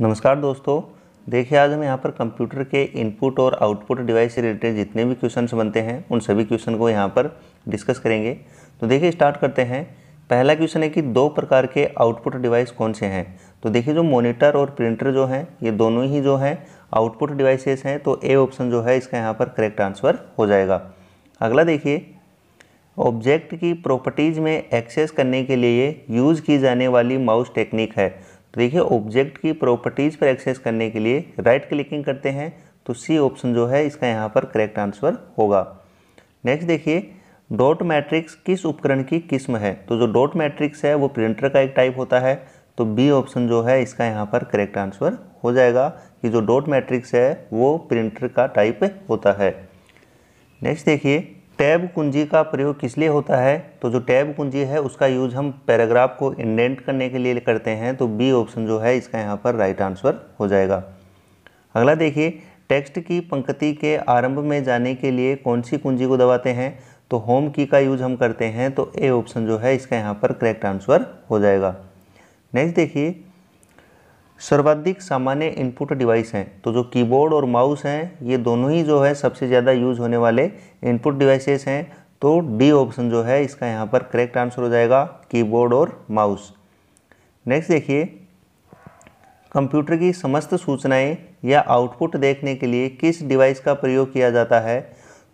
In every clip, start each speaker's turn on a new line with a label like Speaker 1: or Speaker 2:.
Speaker 1: नमस्कार दोस्तों देखिए आज हम यहाँ पर कंप्यूटर के इनपुट और आउटपुट डिवाइस से रिलेटेड जितने भी क्वेश्चन बनते हैं उन सभी क्वेश्चन को यहाँ पर डिस्कस करेंगे तो देखिए स्टार्ट करते हैं पहला क्वेश्चन है कि दो प्रकार के आउटपुट डिवाइस कौन से हैं तो देखिए जो मोनिटर और प्रिंटर जो हैं ये दोनों ही जो हैं आउटपुट डिवाइसेस हैं तो ए ऑप्शन जो है इसका यहाँ पर करेक्ट आंसर हो जाएगा अगला देखिए ऑब्जेक्ट की प्रॉपर्टीज़ में एक्सेस करने के लिए यूज़ की जाने वाली माउस टेक्निक है तो देखिए ऑब्जेक्ट की प्रॉपर्टीज़ पर एक्सेस करने के लिए राइट क्लिकिंग करते हैं तो सी ऑप्शन जो है इसका यहाँ पर करेक्ट आंसर होगा नेक्स्ट देखिए डॉट मैट्रिक्स किस उपकरण की किस्म है तो जो डॉट मैट्रिक्स है वो प्रिंटर का एक टाइप होता है तो बी ऑप्शन जो है इसका यहाँ पर करेक्ट आंसर हो जाएगा कि जो डॉट मैट्रिक्स है वो प्रिंटर का टाइप होता है नेक्स्ट देखिए टैब कुंजी का प्रयोग किस लिए होता है तो जो टैब कुंजी है उसका यूज हम पैराग्राफ को इंडेंट करने के लिए करते हैं तो बी ऑप्शन जो है इसका यहाँ पर राइट आंसर हो जाएगा अगला देखिए टेक्स्ट की पंक्ति के आरंभ में जाने के लिए कौन सी कुंजी को दबाते हैं तो होम की का यूज हम करते हैं तो ए ऑप्शन जो है इसका यहाँ पर करेक्ट आंसर हो जाएगा नेक्स्ट देखिए सर्वाधिक सामान्य इनपुट डिवाइस हैं तो जो कीबोर्ड और माउस हैं ये दोनों ही जो है सबसे ज़्यादा यूज होने वाले इनपुट डिवाइसेस हैं तो डी ऑप्शन जो है इसका यहाँ पर करेक्ट आंसर हो जाएगा कीबोर्ड और माउस नेक्स्ट देखिए कंप्यूटर की समस्त सूचनाएं या आउटपुट देखने के लिए किस डिवाइस का प्रयोग किया जाता है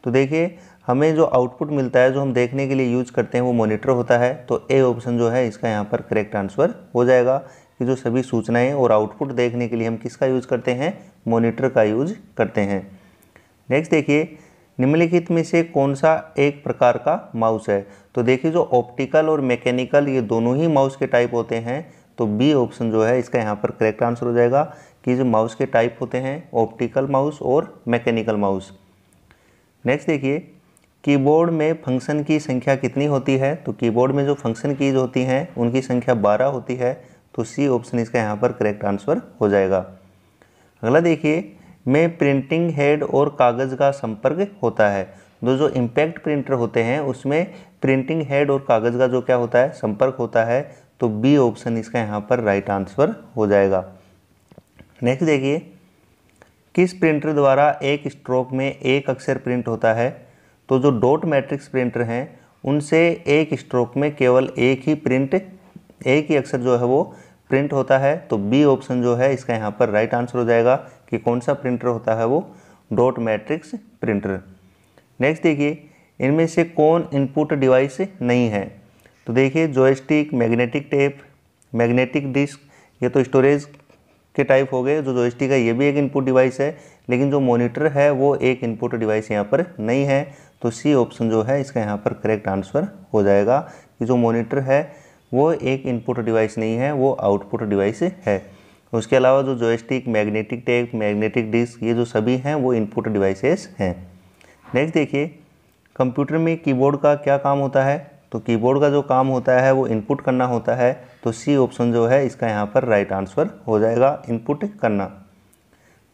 Speaker 1: तो देखिए हमें जो आउटपुट मिलता है जो हम देखने के लिए यूज करते हैं वो मॉनिटर होता है तो ए ऑप्शन जो है इसका यहाँ पर करेक्ट आंसर हो जाएगा कि जो सभी सूचनाएं और आउटपुट देखने के लिए हम किसका यूज करते हैं मॉनिटर का यूज करते हैं नेक्स्ट देखिए निम्नलिखित में से कौन सा एक प्रकार का माउस है तो देखिए जो ऑप्टिकल और मैकेनिकल ये दोनों ही माउस के टाइप होते हैं तो बी ऑप्शन जो है इसका यहाँ पर करेक्ट आंसर हो जाएगा कि जो माउस के टाइप होते हैं ऑप्टिकल माउस और मैकेनिकल माउस नेक्स्ट देखिए कीबोर्ड में फंक्शन की संख्या कितनी होती है तो कीबोर्ड में जो फंक्शन कीज होती हैं उनकी संख्या बारह होती है तो सी ऑप्शन इसका यहाँ पर करेक्ट आंसर हो जाएगा अगला देखिए में प्रिंटिंग हेड और कागज़ का संपर्क होता है दो जो इम्पैक्ट प्रिंटर होते हैं उसमें प्रिंटिंग हेड और कागज़ का जो क्या होता है संपर्क होता है तो बी ऑप्शन इसका यहाँ पर राइट आंसर हो जाएगा नेक्स्ट देखिए किस प्रिंटर द्वारा एक स्ट्रोक में एक अक्षर प्रिंट होता है तो जो डॉट मैट्रिक्स प्रिंटर हैं उनसे एक स्ट्रोक में केवल एक ही प्रिंट एक ही अक्षर जो है वो प्रिंट होता है तो बी ऑप्शन जो है इसका यहाँ पर राइट आंसर हो जाएगा कि कौन सा प्रिंटर होता है वो डॉट मैट्रिक्स प्रिंटर नेक्स्ट देखिए इनमें से कौन इनपुट डिवाइस नहीं है तो देखिए joystick magnetic tape magnetic disk ये तो स्टोरेज के टाइप हो गए जो जॉयस्टिक है ये भी एक इनपुट डिवाइस है लेकिन जो मॉनिटर है वो एक इनपुट डिवाइस यहाँ पर नहीं है तो सी ऑप्शन जो है इसका यहाँ पर करेक्ट आंसर हो जाएगा कि जो मॉनिटर है वो एक इनपुट डिवाइस नहीं है वो आउटपुट डिवाइस है उसके अलावा जो joystick magnetic tape magnetic disk ये जो सभी हैं वो इनपुट डिवाइसेस हैं नेक्स्ट देखिए कंप्यूटर में कीबोर्ड का क्या काम होता है तो कीबोर्ड का जो काम होता है वो इनपुट करना होता है तो सी ऑप्शन जो है इसका यहाँ पर राइट आंसर हो जाएगा इनपुट करना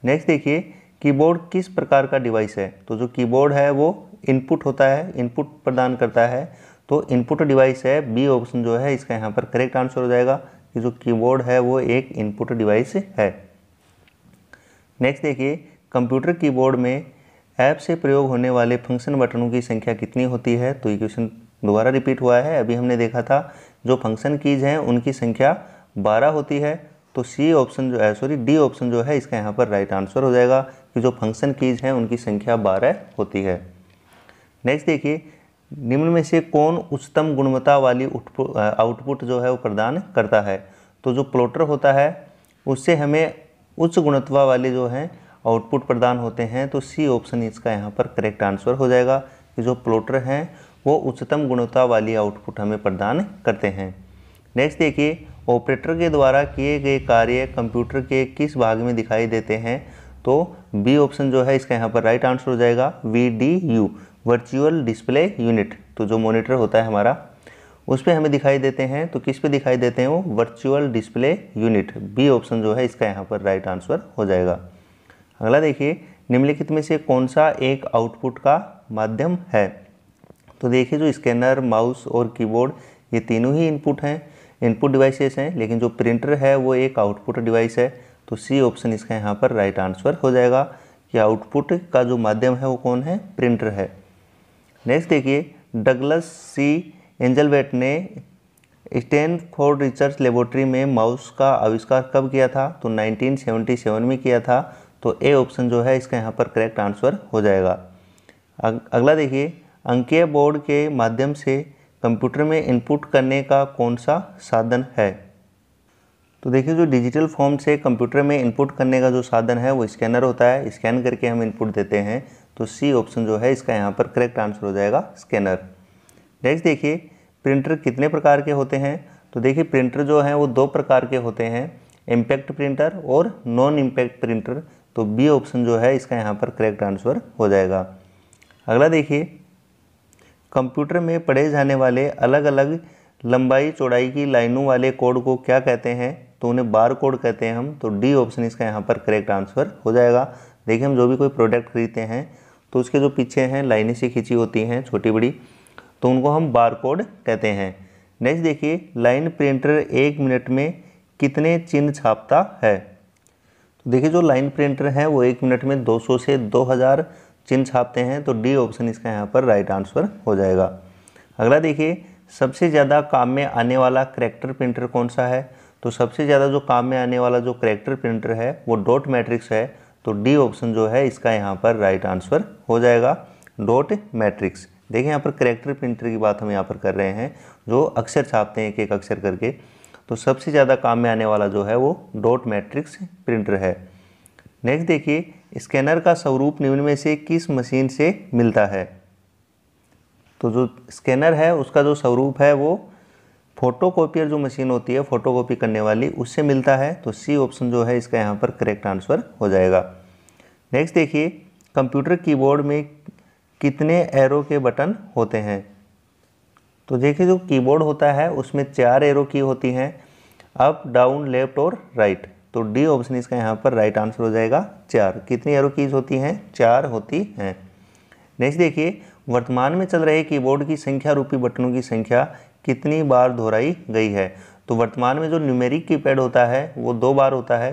Speaker 1: नेक्स्ट देखिए कीबोर्ड किस प्रकार का डिवाइस है तो जो कीबोर्ड है वो इनपुट होता है इनपुट प्रदान करता है तो इनपुट डिवाइस है बी ऑप्शन जो है इसका यहाँ पर करेक्ट आंसर हो जाएगा कि जो कीबोर्ड है वो एक इनपुट डिवाइस है नेक्स्ट देखिए कंप्यूटर कीबोर्ड में ऐप से प्रयोग होने वाले फंक्शन बटनों की संख्या कितनी होती है तो ये क्वेश्चन दोबारा रिपीट हुआ है अभी हमने देखा था जो फंक्शन कीज हैं उनकी संख्या बारह होती है तो सी ऑप्शन जो है सॉरी डी ऑप्शन जो है इसका यहाँ पर राइट आंसर हो जाएगा कि जो फंक्शन कीज हैं उनकी संख्या बारह होती है नेक्स्ट देखिए निम्न में से कौन उच्चतम गुणवत्ता वाली आउटपुट जो है वो प्रदान करता है तो जो प्लॉटर होता है उससे हमें उच्च गुणवत्ता वाले जो हैं आउटपुट प्रदान होते हैं तो सी ऑप्शन इसका यहाँ पर करेक्ट आंसर हो जाएगा कि जो प्लॉटर हैं वो उच्चतम गुणवत्ता वाली आउटपुट हमें प्रदान करते हैं नेक्स्ट देखिए ऑपरेटर के द्वारा किए गए कार्य कंप्यूटर के किस भाग में दिखाई देते हैं तो बी ऑप्शन जो है इसका यहाँ पर राइट आंसर हो जाएगा V D U virtual display unit तो जो मॉनिटर होता है हमारा उस पर हमें दिखाई देते हैं तो किस पे दिखाई देते हैं वो virtual display unit B option जो है इसका यहाँ पर राइट आंसर हो जाएगा अगला देखिए निम्नलिखित में से कौन सा एक आउटपुट का माध्यम है तो देखिए जो स्कैनर माउस और कीबोर्ड ये तीनों ही इनपुट हैं इनपुट डिवाइसेस हैं लेकिन जो प्रिंटर है वो एक आउटपुट डिवाइस है तो सी ऑप्शन इसका यहाँ पर राइट आंसर हो जाएगा कि आउटपुट का जो माध्यम है वो कौन है प्रिंटर है नेक्स्ट देखिए डगलस सी एंजलवेट ने स्टैनफोर्ड रिसर्च लेबोरेटरी में माउस का आविष्कार कब किया था तो 1977 में किया था तो ए ऑप्शन जो है इसका यहाँ पर करेक्ट आंसर हो जाएगा अग, अगला देखिए अंकीय बोर्ड के माध्यम से कंप्यूटर में इनपुट करने का कौन सा साधन है तो देखिए जो डिजिटल फॉर्म से कंप्यूटर में इनपुट करने का जो साधन है वो स्कैनर होता है स्कैन करके हम इनपुट देते हैं तो सी ऑप्शन जो है इसका यहाँ पर करेक्ट आंसर हो जाएगा स्कैनर नेक्स्ट देखिए प्रिंटर कितने प्रकार के होते हैं तो देखिए प्रिंटर जो है वो दो प्रकार के होते हैं इम्पैक्ट प्रिंटर और नॉन इम्पैक्ट प्रिंटर तो बी ऑप्शन जो है इसका यहाँ पर करेक्ट आंसर हो जाएगा अगला देखिए कंप्यूटर में पढ़े जाने वाले अलग अलग लंबाई चौड़ाई की लाइनों वाले कोड को क्या कहते हैं तो उन्हें बार कोड कहते हैं हम तो डी ऑप्शन इसका यहाँ पर करेक्ट आंसर हो जाएगा देखिए हम जो भी कोई प्रोडक्ट खरीदते हैं तो उसके जो पीछे हैं लाइनें से खींची होती हैं छोटी बड़ी तो उनको हम बार कोड कहते हैं नेक्स्ट देखिए लाइन प्रिंटर एक मिनट में कितने चिन्ह छापता है तो देखिए जो लाइन प्रिंटर हैं वो एक मिनट में 200 से 2000 चिन्ह छापते हैं तो डी ऑप्शन इसका यहाँ पर राइट आंसर हो जाएगा अगला देखिए सबसे ज़्यादा काम में आने वाला करेक्टर प्रिंटर कौन सा है तो सबसे ज़्यादा जो काम में आने वाला जो करेक्टर प्रिंटर है वो डॉट मैट्रिक्स है तो डी ऑप्शन जो है इसका यहाँ पर राइट आंसर हो जाएगा डॉट मैट्रिक्स देखें यहाँ पर करेक्टर प्रिंटर की बात हम यहाँ पर कर रहे हैं जो अक्षर छापते हैं एक एक अक्षर करके तो सबसे ज़्यादा काम में आने वाला जो है वो डॉट मैट्रिक्स प्रिंटर है नेक्स्ट देखिए स्कैनर का स्वरूप निम्न में से किस मशीन से मिलता है तो जो स्कैनर है उसका जो स्वरूप है वो फोटोकॉपियर जो मशीन होती है फोटोकॉपी करने वाली उससे मिलता है तो सी ऑप्शन जो है इसका यहाँ पर करेक्ट आंसर हो जाएगा नेक्स्ट देखिए कंप्यूटर कीबोर्ड में कितने एरो के बटन होते हैं तो देखिए जो कीबोर्ड होता है उसमें चार एरो की होती हैं अप डाउन लेफ्ट और राइट तो डी ऑप्शन इसका यहाँ पर राइट आंसर हो जाएगा चार कितनी एरो कीज होती हैं चार होती हैं नेक्स्ट देखिए वर्तमान में चल रहे कीबोर्ड की संख्या रूपी बटनों की संख्या कितनी बार दोहराई गई है तो वर्तमान में जो न्यूमेरिक कीपैड होता है वो दो बार होता है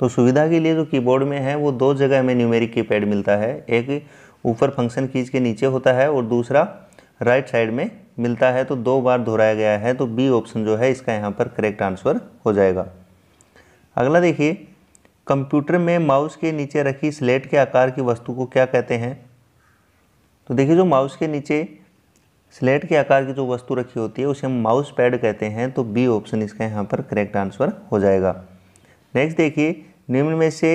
Speaker 1: तो सुविधा के लिए जो कीबोर्ड में है वो दो जगह में न्यूमेरिक कीपैड मिलता है एक ऊपर फंक्शन कीज के नीचे होता है और दूसरा राइट साइड में मिलता है तो दो बार दोहराया गया है तो बी ऑप्शन जो है इसका यहाँ पर करेक्ट आंसर हो जाएगा अगला देखिए कंप्यूटर में माउस के नीचे रखी स्लेट के आकार की वस्तु को क्या कहते हैं तो देखिए जो माउस के नीचे स्लेट के आकार की जो वस्तु रखी होती है उसे हम माउस पैड कहते हैं तो बी ऑप्शन इसका यहाँ पर करेक्ट आंसर हो जाएगा नेक्स्ट देखिए निम्न में से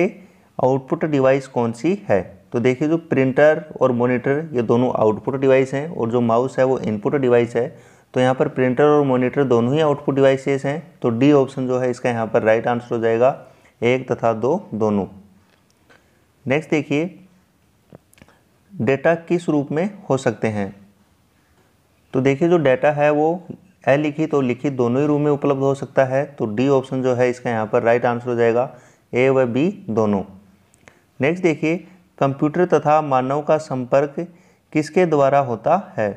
Speaker 1: आउटपुट डिवाइस कौन सी है तो देखिए जो प्रिंटर और मॉनिटर ये दोनों आउटपुट डिवाइस हैं और जो माउस है वो इनपुट डिवाइस है तो यहाँ पर प्रिंटर और मॉनिटर दोनों ही आउटपुट डिवाइसेस हैं तो डी ऑप्शन जो है इसका यहाँ पर राइट आंसर हो जाएगा एक तथा दो दोनों नेक्स्ट देखिए डेटा किस रूप में हो सकते हैं तो देखिए जो डाटा है वो अलिखित और लिखित दोनों ही रूप में उपलब्ध हो सकता है तो डी ऑप्शन जो है इसका यहाँ पर राइट आंसर हो जाएगा ए व बी दोनों नेक्स्ट देखिए कंप्यूटर तथा मानव का संपर्क किसके द्वारा होता है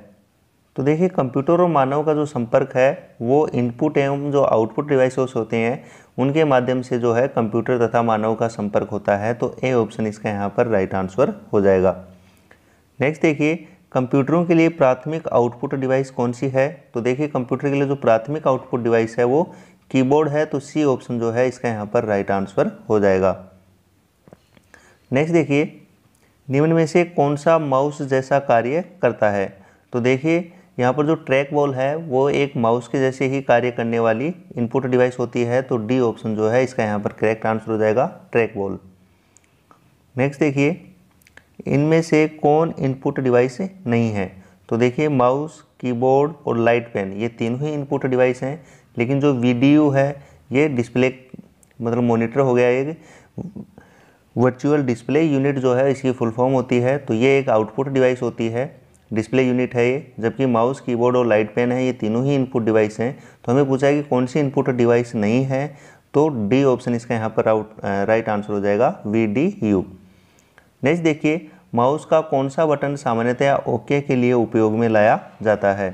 Speaker 1: तो देखिए कंप्यूटर और मानव का जो संपर्क है वो इनपुट एवं जो आउटपुट डिवाइसेस होते हैं उनके माध्यम से जो है कंप्यूटर तथा मानव का संपर्क होता है तो ए ऑप्शन इसका यहाँ पर राइट आंसर हो जाएगा नेक्स्ट देखिए कंप्यूटरों के लिए प्राथमिक आउटपुट डिवाइस कौन सी है तो देखिए कंप्यूटर के लिए जो प्राथमिक आउटपुट डिवाइस है वो कीबोर्ड है तो सी ऑप्शन जो है इसका यहाँ पर राइट आंसर हो जाएगा नेक्स्ट देखिए निम्न में से कौन सा माउस जैसा कार्य करता है तो देखिए यहाँ पर जो ट्रैक बॉल है वो एक माउस के जैसे ही कार्य करने वाली इनपुट डिवाइस होती है तो डी ऑप्शन जो है इसका यहाँ पर करेक्ट आंसर हो जाएगा ट्रैक बॉल नेक्स्ट देखिए इनमें से कौन इनपुट डिवाइस नहीं है तो देखिए माउस कीबोर्ड और लाइट पेन ये तीनों ही इनपुट डिवाइस हैं लेकिन जो वीडियो है ये डिस्प्ले मतलब मॉनिटर हो गया एक वर्चुअल डिस्प्ले यूनिट जो है इसकी फुल फॉर्म होती है तो ये एक आउटपुट डिवाइस होती है डिस्प्ले यूनिट है ये जबकि माउस कीबोर्ड और लाइट पेन है ये तीनों ही इनपुट डिवाइस हैं तो हमें पूछा है कि कौन सी इनपुट डिवाइस नहीं है तो डी ऑप्शन इसका यहाँ पर आउट राइट आंसर हो जाएगा वी डी यू नेक्स्ट देखिए माउस का कौन सा बटन सामान्यतया ओके के लिए उपयोग में लाया जाता है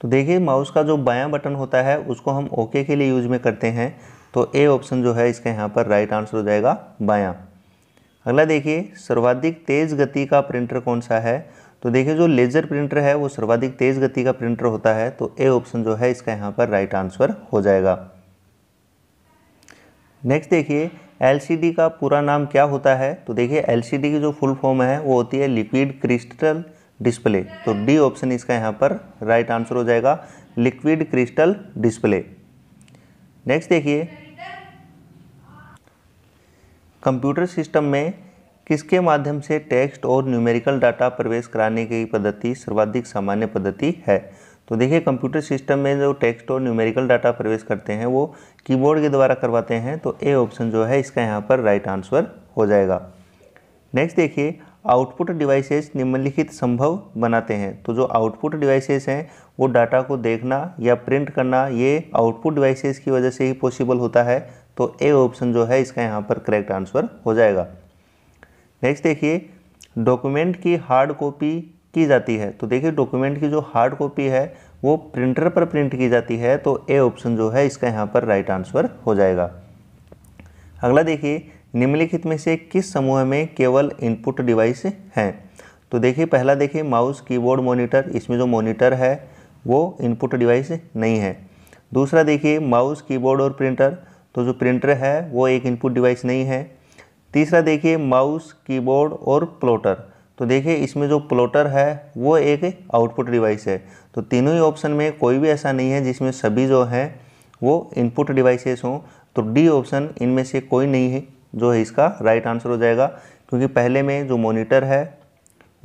Speaker 1: तो देखिए माउस का जो बायां बटन होता है उसको हम ओके के लिए यूज में करते हैं तो ए ऑप्शन जो है इसका यहाँ पर राइट आंसर हो जाएगा बायां अगला देखिए सर्वाधिक तेज़ गति का प्रिंटर कौन सा है तो देखिए जो लेज़र प्रिंटर है वो सर्वाधिक तेज़ गति का प्रिंटर होता है तो ए ऑप्शन जो है इसका यहाँ पर राइट आंसर हो जाएगा नेक्स्ट देखिए एलसीडी का पूरा नाम क्या होता है तो देखिए एलसीडी की जो फुल फॉर्म है वो होती है लिक्विड क्रिस्टल डिस्प्ले तो डी ऑप्शन इसका यहाँ पर राइट आंसर हो जाएगा लिक्विड क्रिस्टल डिस्प्ले नेक्स्ट देखिए कंप्यूटर सिस्टम में किसके माध्यम से टेक्स्ट और न्यूमेरिकल डाटा प्रवेश कराने की पद्धति सर्वाधिक सामान्य पद्धति है तो देखिए कंप्यूटर सिस्टम में जो टेक्स्ट और न्यूमेरिकल डाटा प्रवेश करते हैं वो कीबोर्ड के द्वारा करवाते हैं तो ए ऑप्शन जो है इसका यहाँ पर राइट आंसर हो जाएगा नेक्स्ट देखिए आउटपुट डिवाइसेस निम्नलिखित संभव बनाते हैं तो जो आउटपुट डिवाइसेस हैं वो डाटा को देखना या प्रिंट करना ये आउटपुट डिवाइसेस की वजह से ही पॉसिबल होता है तो ए ऑप्शन जो है इसका यहाँ पर करेक्ट आंसर हो जाएगा नेक्स्ट देखिए डॉक्यूमेंट की हार्ड कॉपी की जाती है तो देखिए डॉक्यूमेंट की जो हार्ड कॉपी है वो प्रिंटर पर प्रिंट की जाती है तो ए ऑप्शन जो है इसका यहाँ पर राइट आंसर हो जाएगा अगला देखिए निम्नलिखित में से किस समूह में केवल इनपुट डिवाइस हैं तो देखिए पहला देखिए माउस कीबोर्ड मॉनिटर इसमें जो मॉनिटर है वो इनपुट डिवाइस नहीं है दूसरा देखिए माउस कीबोर्ड और प्रिंटर तो जो प्रिंटर है वो एक इनपुट डिवाइस नहीं है तीसरा देखिए माउस कीबोर्ड और प्लॉटर तो देखिए इसमें जो प्लॉटर है वो एक आउटपुट डिवाइस है तो तीनों ही ऑप्शन में कोई भी ऐसा नहीं है जिसमें सभी जो है वो इनपुट डिवाइसेस हों तो डी ऑप्शन इनमें से कोई नहीं है जो है इसका राइट आंसर हो जाएगा क्योंकि पहले में जो मोनीटर है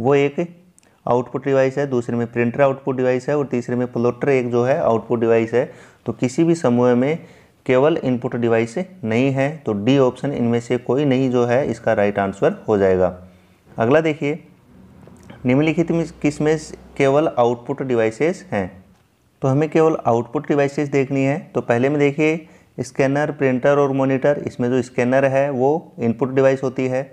Speaker 1: वो एक आउटपुट डिवाइस है दूसरे में प्रिंटर आउटपुट डिवाइस है और तीसरे में प्लॉटर एक जो है आउटपुट डिवाइस है तो किसी भी समूह में केवल इनपुट डिवाइस नहीं है तो डी ऑप्शन इनमें से कोई नहीं जो है इसका राइट आंसर हो जाएगा अगला देखिए निम्नलिखित में किसमें केवल आउटपुट डिवाइसेस हैं तो हमें केवल आउटपुट डिवाइसेस देखनी है तो पहले में देखिए स्कैनर प्रिंटर और मॉनिटर इसमें जो स्कैनर है वो इनपुट डिवाइस होती है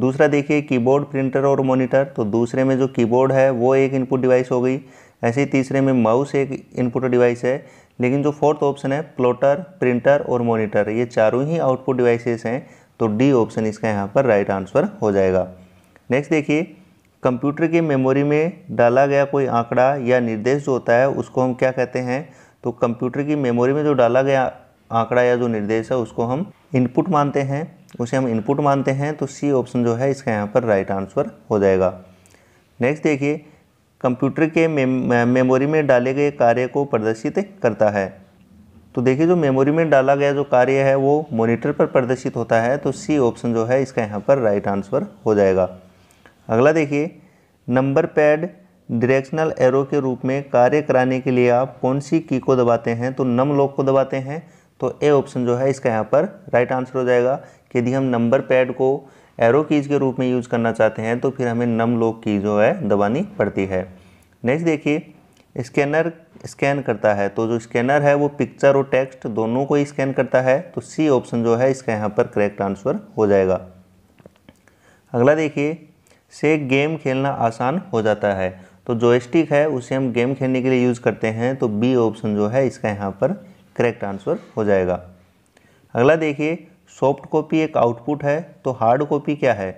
Speaker 1: दूसरा देखिए कीबोर्ड प्रिंटर और मॉनिटर तो दूसरे में जो कीबोर्ड है वो एक इनपुट डिवाइस हो गई ऐसे ही तीसरे में माउस एक इनपुट डिवाइस है लेकिन जो फोर्थ ऑप्शन है प्लॉटर प्रिंटर और मॉनिटर ये चारों ही आउटपुट डिवाइसेस हैं तो डी ऑप्शन इसका यहाँ पर राइट आंसर हो जाएगा नेक्स्ट देखिए कंप्यूटर की मेमोरी में डाला गया कोई आंकड़ा या निर्देश जो होता है उसको हम क्या कहते हैं तो कंप्यूटर की मेमोरी में जो डाला गया आंकड़ा या जो निर्देश है उसको हम इनपुट मानते हैं उसे हम इनपुट मानते हैं तो सी ऑप्शन जो है इसका यहाँ पर राइट आंसर हो जाएगा नेक्स्ट देखिए कंप्यूटर के मेमोरी में डाले गए कार्य को प्रदर्शित करता है तो देखिए जो मेमोरी में डाला गया जो कार्य है वो मॉनिटर पर प्रदर्शित होता है तो सी ऑप्शन जो है इसका यहाँ पर राइट आंसर हो जाएगा अगला देखिए नंबर पैड डायरेक्शनल एरो के रूप में कार्य कराने के लिए आप कौन सी की को दबाते हैं तो नम लॉक को दबाते हैं तो ए ऑप्शन जो है इसका यहाँ पर राइट आंसर हो जाएगा कि यदि हम नंबर पैड को एरो कीज के रूप में यूज करना चाहते हैं तो फिर हमें नम लॉक की जो है दबानी पड़ती है नेक्स्ट देखिए स्कैनर स्कैन करता है तो जो स्कैनर है वो पिक्चर और टेक्स्ट दोनों को ही स्कैन करता है तो सी ऑप्शन जो है इसका यहाँ पर करेक्ट आंसर हो जाएगा अगला देखिए से गेम खेलना आसान हो जाता है तो जॉयस्टिक है उसे हम गेम खेलने के लिए यूज़ करते हैं तो बी ऑप्शन जो है इसका यहाँ पर करेक्ट आंसर हो जाएगा अगला देखिए सॉफ्ट कॉपी एक आउटपुट है तो हार्ड कॉपी क्या है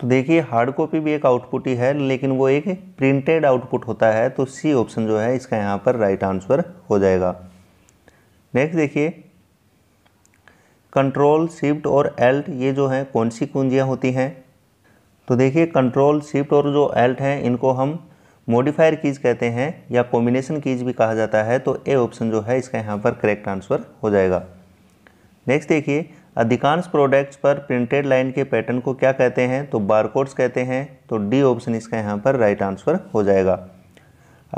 Speaker 1: तो देखिए हार्ड कॉपी भी एक आउटपुट ही है लेकिन वो एक प्रिंटेड आउटपुट होता है तो सी ऑप्शन जो है इसका यहाँ पर राइट आंसर हो जाएगा नेक्स्ट देखिए कंट्रोल शिफ्ट और एल्ट ये जो हैं कौन सी कुंजियाँ होती हैं तो देखिए कंट्रोल शिफ्ट और जो एल्ट हैं इनको हम मॉडिफायर कीज कहते हैं या कॉम्बिनेशन कीज भी कहा जाता है तो ए ऑप्शन जो है इसका यहाँ पर करेक्ट आंसर हो जाएगा नेक्स्ट देखिए अधिकांश प्रोडक्ट्स पर प्रिंटेड लाइन के पैटर्न को क्या कहते हैं तो बारकोड्स कहते हैं तो डी ऑप्शन इसका यहाँ पर राइट आंसर हो जाएगा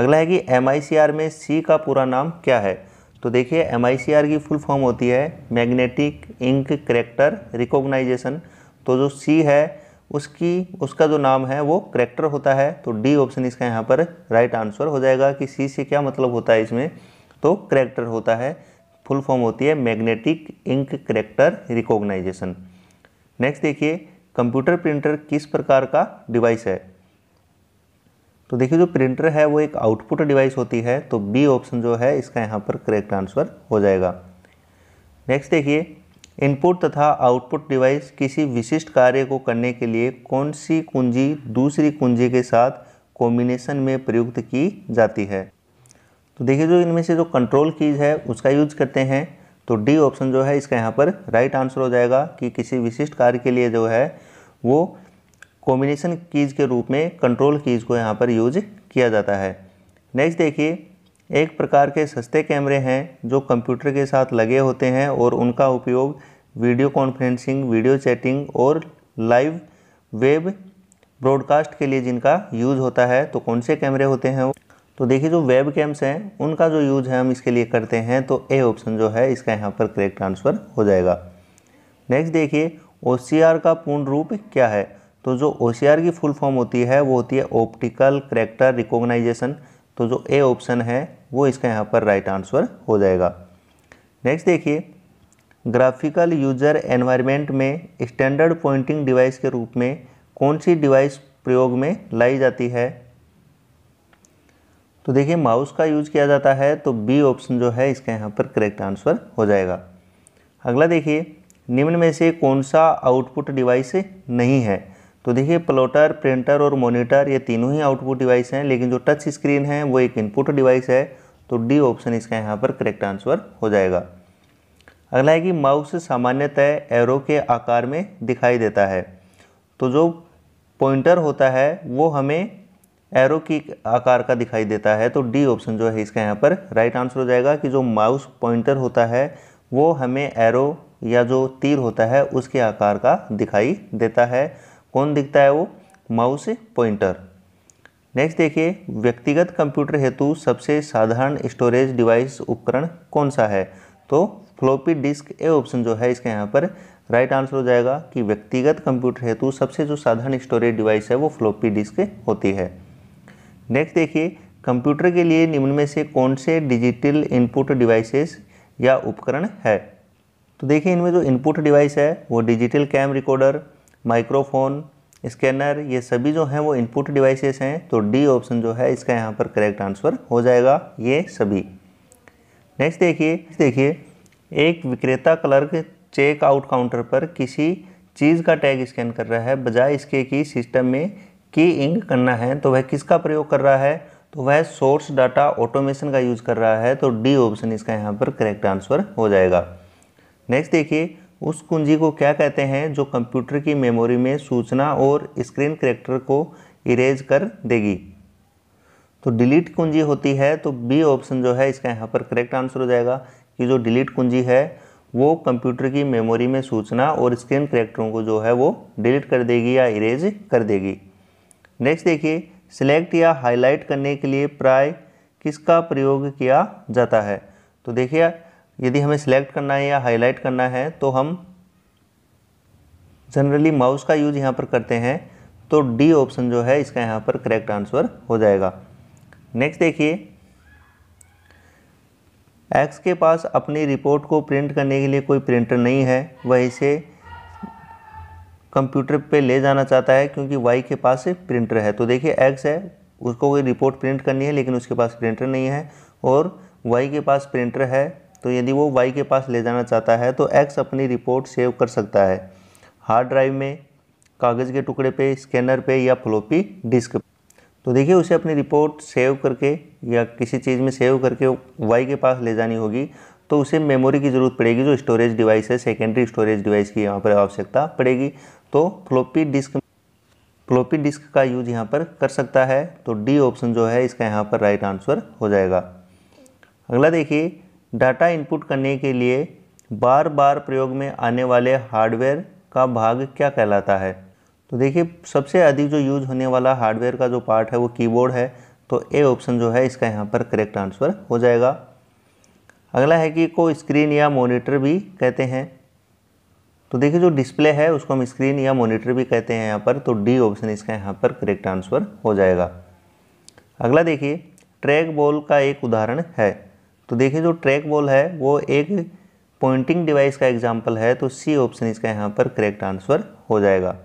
Speaker 1: अगला है कि एम में सी का पूरा नाम क्या है तो देखिए एम की फुल फॉर्म होती है मैग्नेटिक इंक करेक्टर रिकोगनाइजेशन तो जो सी है उसकी उसका जो नाम है वो करेक्टर होता है तो डी ऑप्शन इसका यहाँ पर राइट आंसर हो जाएगा कि सी से क्या मतलब होता है इसमें तो करेक्टर होता है फुल फॉर्म होती है magnetic ink character recognition next देखिए कंप्यूटर प्रिंटर किस प्रकार का डिवाइस है तो देखिए जो प्रिंटर है वो एक आउटपुट डिवाइस होती है तो बी ऑप्शन जो है इसका यहाँ पर करेक्ट आंसर हो जाएगा नेक्स्ट देखिए इनपुट तथा आउटपुट डिवाइस किसी विशिष्ट कार्य को करने के लिए कौन सी कुंजी दूसरी कुंजी के साथ कॉम्बिनेशन में प्रयुक्त की जाती है तो देखिए जो इनमें से जो कंट्रोल कीज है उसका यूज करते हैं तो डी ऑप्शन जो है इसका यहाँ पर राइट आंसर हो जाएगा कि किसी विशिष्ट कार्य के लिए जो है वो कॉम्बिनेशन कीज के रूप में कंट्रोल कीज को यहाँ पर यूज किया जाता है नेक्स्ट देखिए एक प्रकार के सस्ते कैमरे हैं जो कंप्यूटर के साथ लगे होते हैं और उनका उपयोग वीडियो कॉन्फ्रेंसिंग वीडियो चैटिंग और लाइव वेब ब्रॉडकास्ट के लिए जिनका यूज होता है तो कौन से कैमरे होते हैं तो देखिए जो वेब कैम्स हैं उनका जो यूज है हम इसके लिए करते हैं तो ए ऑप्शन जो है इसका यहाँ पर करेक्ट ट्रांसफ़र हो जाएगा नेक्स्ट देखिए ओ का पूर्ण रूप क्या है तो जो ओ की फुल फॉर्म होती है वो होती है ऑप्टिकल करेक्टर रिकोगनाइजेशन तो जो ए ऑप्शन है वो इसका यहाँ पर राइट आंसर हो जाएगा नेक्स्ट देखिए ग्राफिकल यूजर एनवायरनमेंट में स्टैंडर्ड पॉइंटिंग डिवाइस के रूप में कौन सी डिवाइस प्रयोग में लाई जाती है तो देखिए माउस का यूज किया जाता है तो बी ऑप्शन जो है इसका यहाँ पर करेक्ट आंसर हो जाएगा अगला देखिए निम्न में से कौन सा आउटपुट डिवाइस नहीं है तो देखिए प्लॉटर प्रिंटर और मॉनिटर ये तीनों ही आउटपुट डिवाइस हैं लेकिन जो टच स्क्रीन है वो एक इनपुट डिवाइस है तो डी ऑप्शन इसका यहाँ पर करेक्ट आंसर हो जाएगा अगला है कि माउस सामान्यतः एरो के आकार में दिखाई देता है तो जो पॉइंटर होता है वो हमें एरो की आकार का दिखाई देता है तो डी ऑप्शन जो है इसका यहाँ पर राइट आंसर हो जाएगा कि जो माउस पॉइंटर होता है वो हमें एरो या जो तीर होता है उसके आकार का दिखाई देता है कौन दिखता है वो माउस पॉइंटर नेक्स्ट देखिए व्यक्तिगत कंप्यूटर हेतु सबसे साधारण स्टोरेज डिवाइस उपकरण कौन सा है तो फ्लोपी डिस्क ए ऑप्शन जो है इसका यहाँ पर राइट आंसर हो जाएगा कि व्यक्तिगत कंप्यूटर हेतु सबसे जो साधारण स्टोरेज डिवाइस है वो फ्लोपी डिस्क होती है नेक्स्ट देखिए कंप्यूटर के लिए निम्न में से कौन से डिजिटल इनपुट डिवाइसेस या उपकरण है तो देखिए इनमें जो इनपुट डिवाइस है वो digital cam recorder microphone scanner ये सभी जो हैं वो इनपुट डिवाइसेस हैं तो डी ऑप्शन जो है इसका यहाँ पर करेक्ट आंसर हो जाएगा ये सभी नेक्स्ट देखिए देखिए एक विक्रेता क्लर्क चेक आउट काउंटर पर किसी चीज़ का टैग स्कैन कर रहा है बजाय इसके कि सिस्टम में की इंग करना है तो वह किसका प्रयोग कर रहा है तो वह सोर्स डाटा ऑटोमेशन का यूज़ कर रहा है तो डी ऑप्शन इसका यहाँ पर करेक्ट आंसर हो जाएगा नेक्स्ट देखिए उस कुंजी को क्या कहते हैं जो कंप्यूटर की मेमोरी में सूचना और स्क्रीन करेक्टर को इरेज कर देगी तो डिलीट कुंजी होती है तो बी ऑप्शन जो है इसका यहाँ पर करेक्ट आंसर हो जाएगा कि जो डिलीट कुंजी है वो कंप्यूटर की मेमोरी में सूचना और स्क्रीन करेक्टरों को जो है वो डिलीट कर देगी या इरेज कर देगी नेक्स्ट देखिए सिलेक्ट या हाईलाइट करने के लिए प्राय किसका प्रयोग किया जाता है तो देखिए यदि हमें सिलेक्ट करना है या हाईलाइट करना है तो हम जनरली माउस का यूज़ यहाँ पर करते हैं तो डी ऑप्शन जो है इसका यहाँ पर करेक्ट आंसर हो जाएगा नेक्स्ट देखिए एक्स के पास अपनी रिपोर्ट को प्रिंट करने के लिए कोई प्रिंटर नहीं है वह इसे कंप्यूटर पे ले जाना चाहता है क्योंकि वाई के पास प्रिंटर है तो देखिए एक्स है उसको कोई रिपोर्ट प्रिंट करनी है लेकिन उसके पास प्रिंटर नहीं है और वाई के पास प्रिंटर है तो यदि वो वाई के पास ले जाना चाहता है तो एक्स अपनी रिपोर्ट सेव कर सकता है हार्ड ड्राइव में कागज़ के टुकड़े पे स्कैनर पे या फ्लोपी डिस्क पे तो देखिए उसे अपनी रिपोर्ट सेव करके या किसी चीज़ में सेव करके वाई के पास ले जानी होगी तो उसे मेमोरी की ज़रूरत पड़ेगी जो स्टोरेज डिवाइस है सेकेंडरी स्टोरेज डिवाइस की यहाँ पर आवश्यकता पड़ेगी तो फ्लोपी डिस्क फ्लोपी डिस्क का यूज यहाँ पर कर सकता है तो डी ऑप्शन जो है इसका यहाँ पर राइट आंसर हो जाएगा अगला देखिए डाटा इनपुट करने के लिए बार बार प्रयोग में आने वाले हार्डवेयर का भाग क्या कहलाता है तो देखिए सबसे अधिक जो यूज होने वाला हार्डवेयर का जो पार्ट है वो कीबोर्ड है तो ए ऑप्शन जो है इसका यहाँ पर करेक्ट आंसर हो जाएगा अगला है कि को स्क्रीन या मॉनिटर भी कहते हैं तो देखिए जो डिस्प्ले है उसको हम स्क्रीन या मॉनिटर भी कहते हैं यहाँ पर तो डी ऑप्शन इसका यहाँ पर करेक्ट आंसर हो जाएगा अगला देखिए ट्रैक बॉल का एक उदाहरण है तो देखिए जो ट्रैक बॉल है वो एक पॉइंटिंग डिवाइस का एग्जाम्पल है तो सी ऑप्शन इसका यहाँ पर करेक्ट आंसर हो जाएगा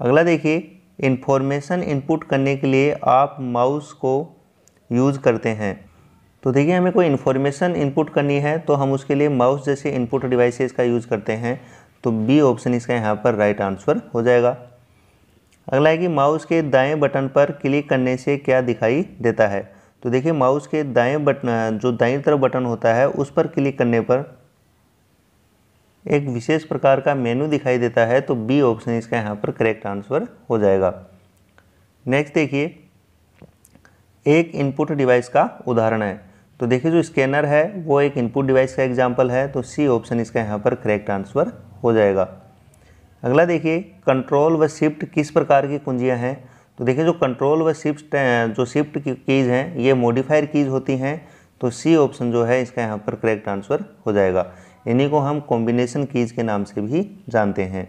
Speaker 1: अगला देखिए इन्फॉर्मेशन इनपुट करने के लिए आप माउस को यूज़ करते हैं तो देखिए हमें कोई इन्फॉर्मेशन इनपुट करनी है तो हम उसके लिए माउस जैसे इनपुट डिवाइसेस का यूज़ करते हैं तो बी ऑप्शन इसका यहाँ पर राइट आंसर हो जाएगा अगला है कि माउस के दाएं बटन पर क्लिक करने से क्या दिखाई देता है तो देखिए माउस के दाएं बटन जो दाएं तरफ बटन होता है उस पर क्लिक करने पर एक विशेष प्रकार का मेन्यू दिखाई देता है तो बी ऑप्शन इसका यहाँ पर करेक्ट आंसर हो जाएगा नेक्स्ट देखिए एक इनपुट डिवाइस का उदाहरण है तो देखिए जो स्कैनर है वो एक इनपुट डिवाइस का एग्जाम्पल है तो सी ऑप्शन इसका यहाँ पर करेक्ट आंसर हो जाएगा अगला देखिए कंट्रोल व शिफ्ट किस प्रकार की कुंजियाँ हैं तो देखिए जो कंट्रोल व शिफ्ट जो शिफ्ट की कीज़ हैं ये मॉडिफायर कीज़ होती हैं तो सी ऑप्शन जो है इसका यहाँ पर करेक्ट आंसर हो जाएगा इन्हीं को हम कॉम्बिनेशन कीज़ के नाम से भी जानते हैं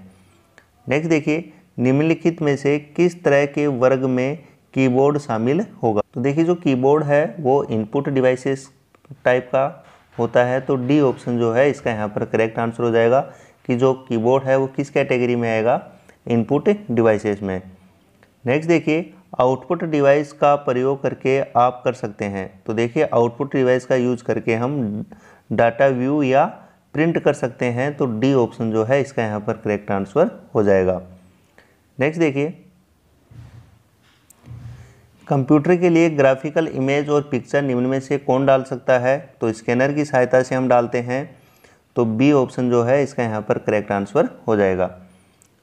Speaker 1: नेक्स्ट देखिए निम्नलिखित में से किस तरह के वर्ग में कीबोर्ड शामिल होगा तो देखिए जो कीबोर्ड है वो इनपुट डिवाइसेस टाइप का होता है तो डी ऑप्शन जो है इसका यहाँ पर करेक्ट आंसर हो जाएगा कि जो कीबोर्ड है वो किस कैटेगरी में आएगा इनपुट डिवाइसेस में नेक्स्ट देखिए आउटपुट डिवाइस का प्रयोग करके आप कर सकते हैं तो देखिए आउटपुट डिवाइस का यूज करके हम डाटा व्यू या प्रिंट कर सकते हैं तो डी ऑप्शन जो है इसका यहाँ पर करेक्ट आंसर हो जाएगा नेक्स्ट देखिए कंप्यूटर के लिए ग्राफिकल इमेज और पिक्चर निम्न में से कौन डाल सकता है तो स्कैनर की सहायता से हम डालते हैं तो बी ऑप्शन जो है इसका यहाँ पर करेक्ट आंसर हो जाएगा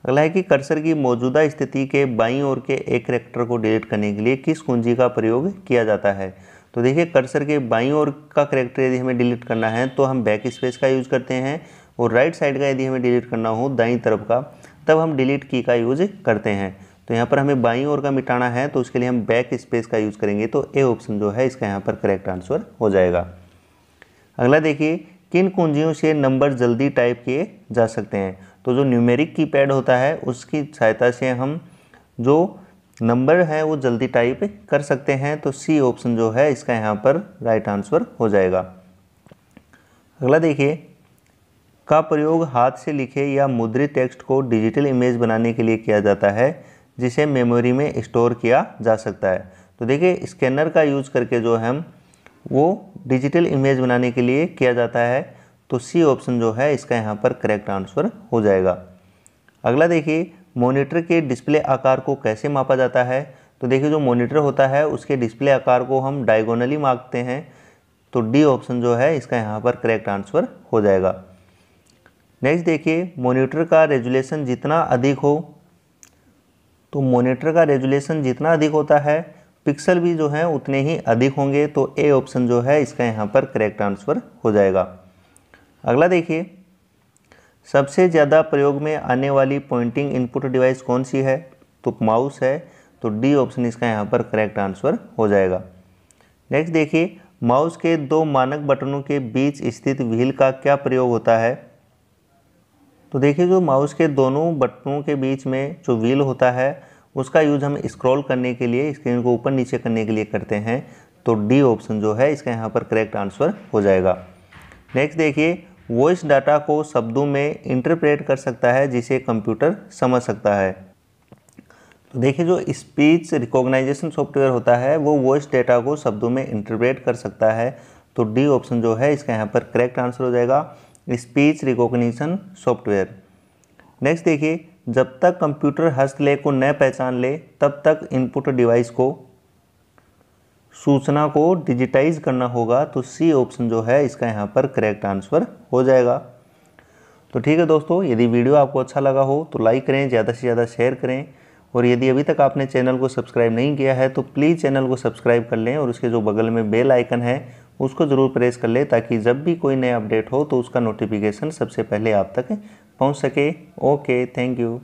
Speaker 1: अगला है कि कर्सर की मौजूदा स्थिति के बाईं ओर के एक करेक्टर को डिलीट करने के लिए किस कुंजी का प्रयोग किया जाता है तो देखिए कर्सर के बाईं ओर का करेक्टर यदि हमें डिलीट करना है तो हम बैक स्पेस का यूज़ करते हैं और राइट साइड का यदि हमें डिलीट करना हो दाई तरफ का तब हम डिलीट की का यूज़ करते हैं तो यहाँ पर हमें बाईं ओर का मिटाना है तो उसके लिए हम बैक स्पेस का यूज़ करेंगे तो ए ऑप्शन जो है इसका यहाँ पर करेक्ट आंसर हो जाएगा अगला देखिए किन कुंजियों से नंबर जल्दी टाइप किए जा सकते हैं तो जो न्यूमेरिक की पैड होता है उसकी सहायता से हम जो नंबर है वो जल्दी टाइप कर सकते हैं तो सी ऑप्शन जो है इसका यहाँ पर राइट आंसर हो जाएगा अगला देखिए का प्रयोग हाथ से लिखे या मुद्रित टेक्स्ट को डिजिटल इमेज बनाने के लिए किया जाता है जिसे मेमोरी में स्टोर किया जा सकता है तो देखिए स्कैनर का यूज करके जो हम वो डिजिटल इमेज बनाने के लिए किया जाता है तो सी ऑप्शन जो है इसका यहाँ पर करेक्ट आंसर हो जाएगा अगला देखिए मॉनिटर के डिस्प्ले आकार को कैसे मापा जाता है तो देखिए जो मॉनिटर होता है उसके डिस्प्ले आकार को हम डायगोनली मापते हैं तो डी ऑप्शन जो है इसका यहाँ पर करेक्ट आंसर हो जाएगा नेक्स्ट देखिए मॉनिटर का रेजुलेशन जितना अधिक हो तो मॉनिटर का रेजुलेशन जितना अधिक होता है पिक्सल भी जो है उतने ही अधिक होंगे तो ए ऑप्शन जो है इसका यहाँ पर करेक्ट आंसर हो जाएगा अगला देखिए सबसे ज़्यादा प्रयोग में आने वाली पॉइंटिंग इनपुट डिवाइस कौन सी है तो माउस है तो डी ऑप्शन इसका यहाँ पर करेक्ट आंसर हो जाएगा नेक्स्ट देखिए माउस के दो मानक बटनों के बीच स्थित व्हील का क्या प्रयोग होता है तो देखिए जो माउस के दोनों बटनों के बीच में जो व्हील होता है उसका यूज हम स्क्रॉल करने के लिए स्क्रीन को ऊपर नीचे करने के लिए करते हैं तो डी ऑप्शन जो है इसका यहाँ पर करेक्ट आंसर हो जाएगा नेक्स्ट देखिए वॉइस डाटा को शब्दों में इंटरप्रेट कर सकता है जिसे कंप्यूटर समझ सकता है तो देखिए जो स्पीच रिकॉग्नाइजेशन सॉफ्टवेयर होता है वो वॉइस डेटा को शब्दों में इंटरप्रेट कर सकता है तो डी ऑप्शन जो है इसका यहाँ पर करेक्ट आंसर हो जाएगा स्पीच रिकॉग्निशन सॉफ्टवेयर नेक्स्ट देखिए जब तक कंप्यूटर हस्तलेख को न पहचान ले तब तक इनपुट डिवाइस को सूचना को डिजिटाइज करना होगा तो सी ऑप्शन जो है इसका यहाँ पर करेक्ट आंसर हो जाएगा तो ठीक है दोस्तों यदि वीडियो आपको अच्छा लगा हो तो लाइक करें ज़्यादा से ज़्यादा शेयर करें और यदि अभी तक आपने चैनल को सब्सक्राइब नहीं किया है तो प्लीज़ चैनल को सब्सक्राइब कर लें और उसके जो बगल में बेल आइकन है उसको ज़रूर प्रेस कर लें ताकि जब भी कोई नया अपडेट हो तो उसका नोटिफिकेशन सबसे पहले आप तक पहुँच सके ओके थैंक यू